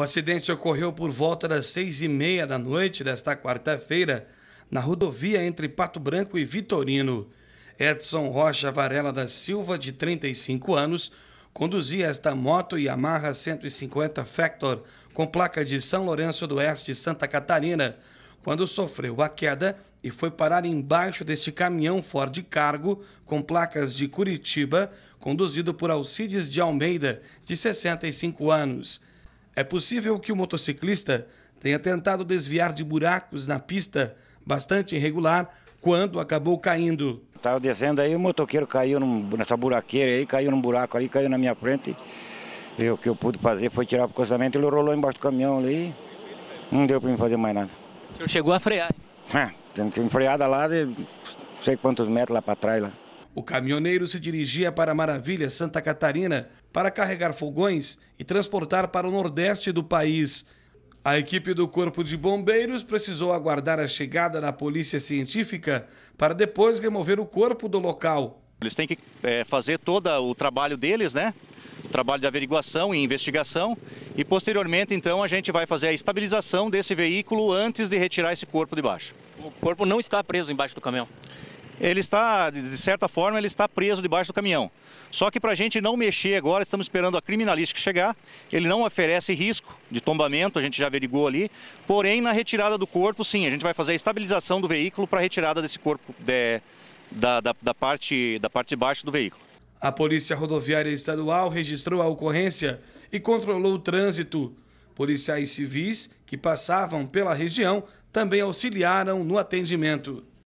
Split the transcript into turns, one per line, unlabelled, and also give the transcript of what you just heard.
O acidente ocorreu por volta das seis e meia da noite desta quarta-feira, na rodovia entre Pato Branco e Vitorino. Edson Rocha Varela da Silva, de 35 anos, conduzia esta moto Yamaha 150 Factor com placa de São Lourenço do Oeste, Santa Catarina, quando sofreu a queda e foi parar embaixo deste caminhão Ford Cargo com placas de Curitiba, conduzido por Alcides de Almeida, de 65 anos. É possível que o motociclista tenha tentado desviar de buracos na pista bastante irregular quando acabou caindo.
Estava descendo aí, o motoqueiro
caiu num, nessa
buraqueira aí, caiu num buraco ali, caiu na minha frente. E o que eu pude fazer foi tirar o acostamento, ele rolou embaixo do caminhão ali. Não deu para mim fazer mais nada.
O senhor chegou a frear?
É, tem, tem freada lá de não sei quantos metros lá para trás lá.
O caminhoneiro se dirigia para Maravilha, Santa Catarina, para carregar fogões e transportar para o nordeste do país. A equipe do Corpo de Bombeiros precisou aguardar a chegada da polícia científica para depois remover o corpo do local. Eles têm que é,
fazer todo o trabalho deles, né? O trabalho de averiguação e investigação. E posteriormente, então, a gente vai fazer a estabilização desse veículo antes de retirar esse corpo de baixo. O corpo não está preso embaixo do caminhão? ele está, de certa forma, ele está preso debaixo do caminhão. Só que para a gente não mexer agora, estamos esperando a criminalística chegar. Ele não oferece risco de tombamento, a gente já averigou ali. Porém, na retirada do corpo, sim, a gente vai fazer a estabilização do veículo para a retirada desse corpo de, da, da, da, parte, da parte de baixo do veículo.
A Polícia Rodoviária Estadual registrou a ocorrência e controlou o trânsito. Policiais civis que passavam pela região também auxiliaram no atendimento.